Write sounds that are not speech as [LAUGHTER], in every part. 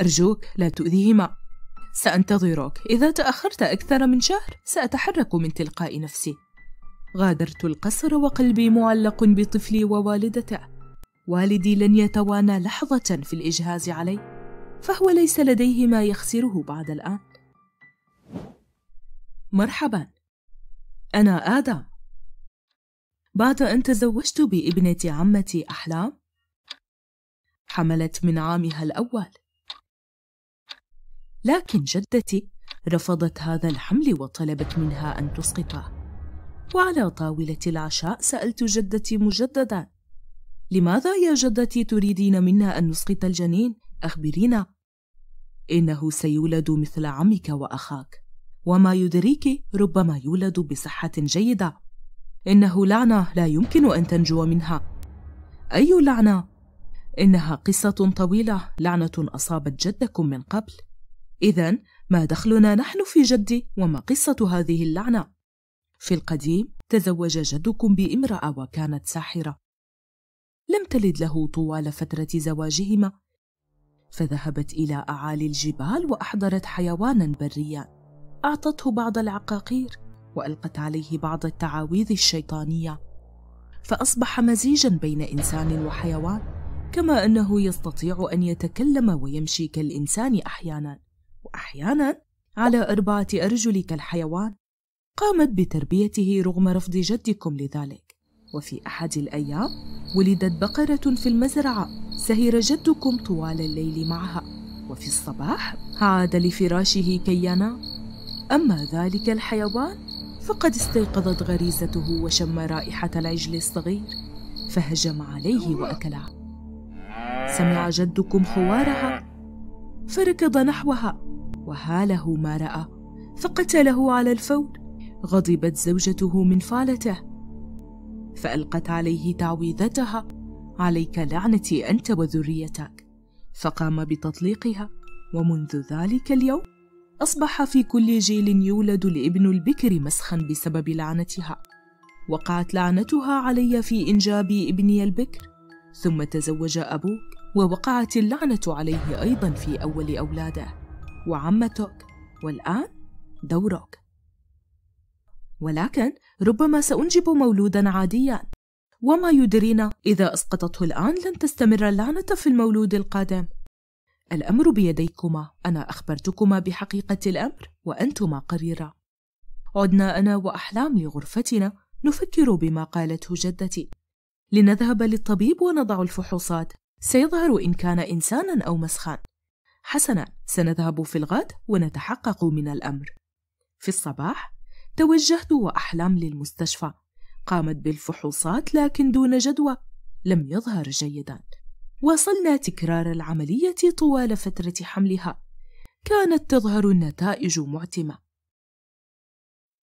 أرجوك لا تؤذيهما سأنتظرك إذا تأخرت أكثر من شهر سأتحرك من تلقاء نفسي غادرت القصر وقلبي معلق بطفلي ووالدته والدي لن يتوانى لحظة في الإجهاز علي فهو ليس لديه ما يخسره بعد الآن مرحبا أنا آدم بعد أن تزوجت بابنة عمتي أحلام حملت من عامها الأول لكن جدتي رفضت هذا الحمل وطلبت منها أن تسقطه وعلى طاولة العشاء سألت جدتي مجددا لماذا يا جدتي تريدين منا أن نسقط الجنين؟ أخبرينا إنه سيولد مثل عمك وأخاك وما يدريك ربما يولد بصحة جيدة إنه لعنة لا يمكن أن تنجو منها أي لعنة؟ إنها قصة طويلة لعنة أصابت جدكم من قبل إذا ما دخلنا نحن في جدي وما قصة هذه اللعنة؟ في القديم تزوج جدكم بامرأة وكانت ساحرة لم تلد له طوال فترة زواجهما فذهبت إلى أعالي الجبال وأحضرت حيوانا بريا أعطته بعض العقاقير وألقت عليه بعض التعاويذ الشيطانية فأصبح مزيجا بين إنسان وحيوان كما أنه يستطيع أن يتكلم ويمشي كالإنسان أحيانا أحيانًا على أربعة أرجل كالحيوان قامت بتربيته رغم رفض جدكم لذلك وفي أحد الأيام ولدت بقرة في المزرعة سهر جدكم طوال الليل معها وفي الصباح عاد لفراشه كي ينام أما ذلك الحيوان فقد استيقظت غريزته وشم رائحة العجل الصغير فهجم عليه وأكله سمع جدكم حوارها فركض نحوها وهاله ما رأى فقتله على الفور غضبت زوجته من فعلته فألقت عليه تعويذتها عليك لعنتي أنت وذريتك فقام بتطليقها ومنذ ذلك اليوم أصبح في كل جيل يولد الابن البكر مسخا بسبب لعنتها وقعت لعنتها علي في إنجاب ابني البكر ثم تزوج أبوك ووقعت اللعنة عليه أيضا في أول أولاده وعمتك والآن دورك ولكن ربما سأنجب مولودا عاديا وما يدرينا إذا أسقطته الآن لن تستمر اللعنة في المولود القادم الأمر بيديكما أنا أخبرتكما بحقيقة الأمر وأنتما قريرة عدنا أنا وأحلام لغرفتنا نفكر بما قالته جدتي لنذهب للطبيب ونضع الفحوصات سيظهر إن كان إنسانا أو مسخا حسنا سنذهب في الغد ونتحقق من الأمر في الصباح توجهت واحلام للمستشفى قامت بالفحوصات لكن دون جدوى لم يظهر جيدا واصلنا تكرار العملية طوال فترة حملها كانت تظهر النتائج معتمة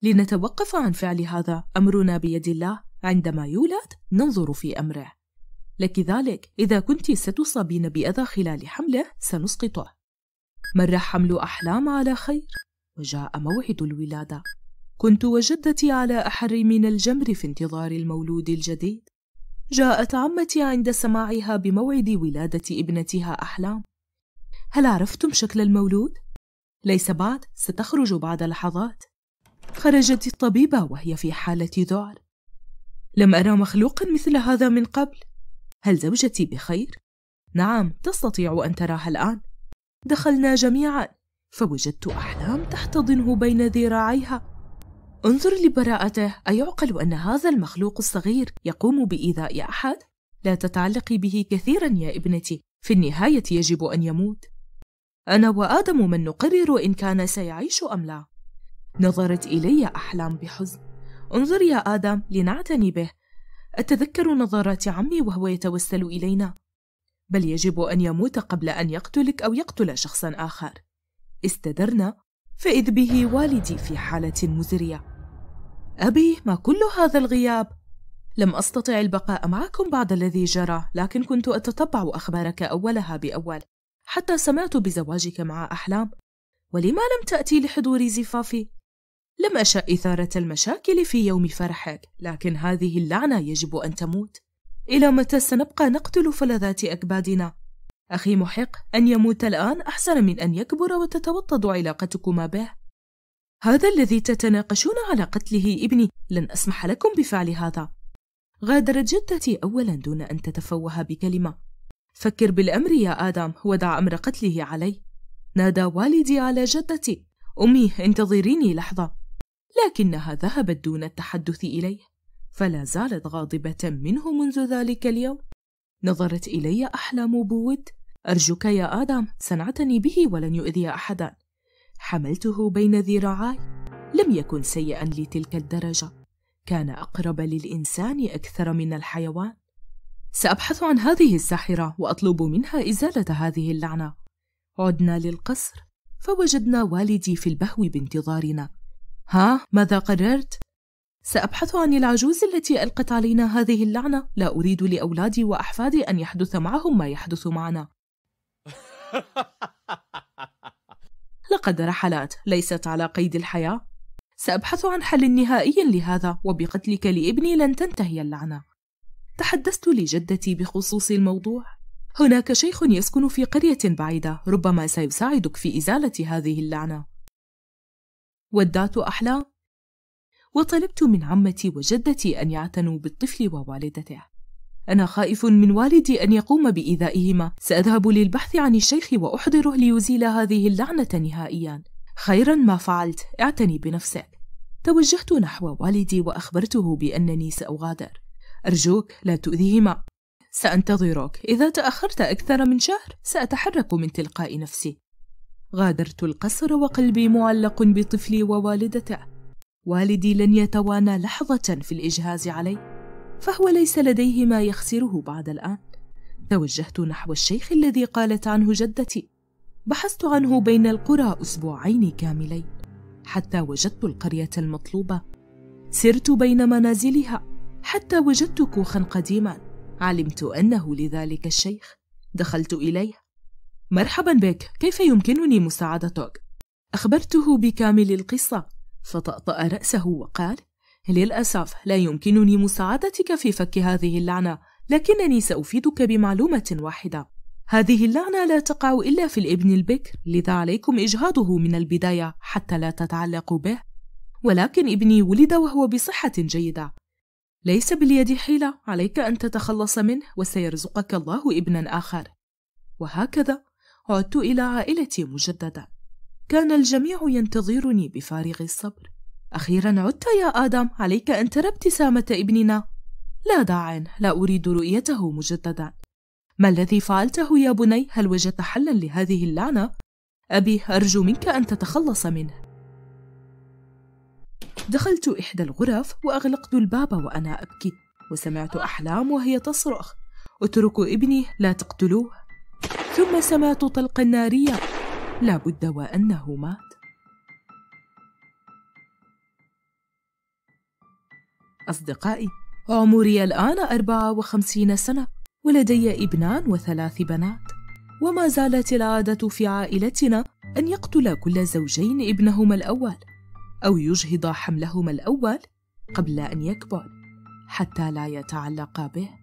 لنتوقف عن فعل هذا أمرنا بيد الله عندما يولد ننظر في أمره لكذلك إذا كنت ستصابين بأذى خلال حمله سنسقطه مر حمل أحلام على خير وجاء موعد الولادة كنت وجدتي على أحر من الجمر في انتظار المولود الجديد جاءت عمتي عند سماعها بموعد ولادة ابنتها أحلام هل عرفتم شكل المولود؟ ليس بعد ستخرج بعد لحظات خرجت الطبيبة وهي في حالة ذعر لم أرى مخلوقا مثل هذا من قبل هل زوجتي بخير؟ نعم تستطيع أن تراها الآن دخلنا جميعا فوجدت أحلام تحتضنه بين ذراعيها انظر لبراءته أيعقل أن هذا المخلوق الصغير يقوم بإيذاء أحد؟ لا تتعلقي به كثيرا يا ابنتي في النهاية يجب أن يموت أنا وآدم من نقرر إن كان سيعيش أم لا نظرت إلي أحلام بحزن انظر يا آدم لنعتني به أتذكر نظرات عمي وهو يتوسل إلينا بل يجب أن يموت قبل أن يقتلك أو يقتل شخصا آخر استدرنا فإذ به والدي في حالة مزرية أبي ما كل هذا الغياب؟ لم أستطع البقاء معكم بعد الذي جرى لكن كنت أتتبع أخبارك أولها بأول حتى سمعت بزواجك مع أحلام ولما لم تأتي لحضور زفافي؟ لم أشأ إثارة المشاكل في يوم فرحك، لكن هذه اللعنة يجب أن تموت. إلى متى سنبقى نقتل فلذات أكبادنا؟ أخي محق، أن يموت الآن أحسن من أن يكبر وتتوطد علاقتكما به. هذا الذي تتناقشون على قتله ابني، لن أسمح لكم بفعل هذا. غادرت جدتي أولا دون أن تتفوه بكلمة. فكر بالأمر يا آدم ودع أمر قتله علي. نادى والدي على جدتي. أمي انتظريني لحظة لكنها ذهبت دون التحدث إليه فلا زالت غاضبة منه منذ ذلك اليوم نظرت إلي أحلام بود أرجوك يا آدم سنعتني به ولن يؤذي أحدا حملته بين ذراعاي لم يكن سيئا لتلك الدرجة كان أقرب للإنسان أكثر من الحيوان سأبحث عن هذه الساحرة وأطلب منها إزالة هذه اللعنة عدنا للقصر فوجدنا والدي في البهو بانتظارنا ها ماذا قررت سأبحث عن العجوز التي ألقت علينا هذه اللعنة لا أريد لأولادي وأحفادي أن يحدث معهم ما يحدث معنا [LAUGHS] لقد رحلت ليست على قيد الحياة سأبحث عن حل نهائي لهذا وبقتلك لابني لن تنتهي اللعنة تحدثت لجدتي بخصوص الموضوع هناك شيخ يسكن في قرية بعيدة ربما سيساعدك في إزالة هذه اللعنة والذات أحلى وطلبت من عمتي وجدتي أن يعتنوا بالطفل ووالدته أنا خائف من والدي أن يقوم بإيذائهما سأذهب للبحث عن الشيخ وأحضره ليزيل هذه اللعنة نهائيا خيرا ما فعلت اعتني بنفسك توجهت نحو والدي وأخبرته بأنني سأغادر أرجوك لا تؤذيهما سأنتظرك إذا تأخرت أكثر من شهر سأتحرك من تلقاء نفسي غادرت القصر وقلبي معلق بطفلي ووالدته والدي لن يتوانى لحظه في الاجهاز علي فهو ليس لديه ما يخسره بعد الان توجهت نحو الشيخ الذي قالت عنه جدتي بحثت عنه بين القرى اسبوعين كاملين حتى وجدت القريه المطلوبه سرت بين منازلها حتى وجدت كوخا قديما علمت انه لذلك الشيخ دخلت اليه مرحبا بك كيف يمكنني مساعدتك اخبرته بكامل القصه فطاطا راسه وقال للاسف لا يمكنني مساعدتك في فك هذه اللعنه لكنني سافيدك بمعلومه واحده هذه اللعنه لا تقع الا في الابن البكر لذا عليكم اجهاضه من البدايه حتى لا تتعلقوا به ولكن ابني ولد وهو بصحه جيده ليس باليد حيله عليك ان تتخلص منه وسيرزقك الله ابنا اخر وهكذا عدت إلى عائلتي مجددا كان الجميع ينتظرني بفارغ الصبر أخيرا عدت يا آدم عليك أن ترى ابتسامة ابننا لا داع لا أريد رؤيته مجددا ما الذي فعلته يا بني هل وجدت حلا لهذه اللعنة؟ أبي أرجو منك أن تتخلص منه دخلت إحدى الغرف وأغلقت الباب وأنا أبكي وسمعت أحلام وهي تصرخ اتركوا ابني لا تقتلوه ثم سمعت طلقا ناريا لا بد وأنه مات أصدقائي عمري الآن أربعة وخمسين سنة ولدي ابنان وثلاث بنات وما زالت العادة في عائلتنا أن يقتل كل زوجين ابنهما الأول أو يجهض حملهما الأول قبل أن يكبر حتى لا يتعلق به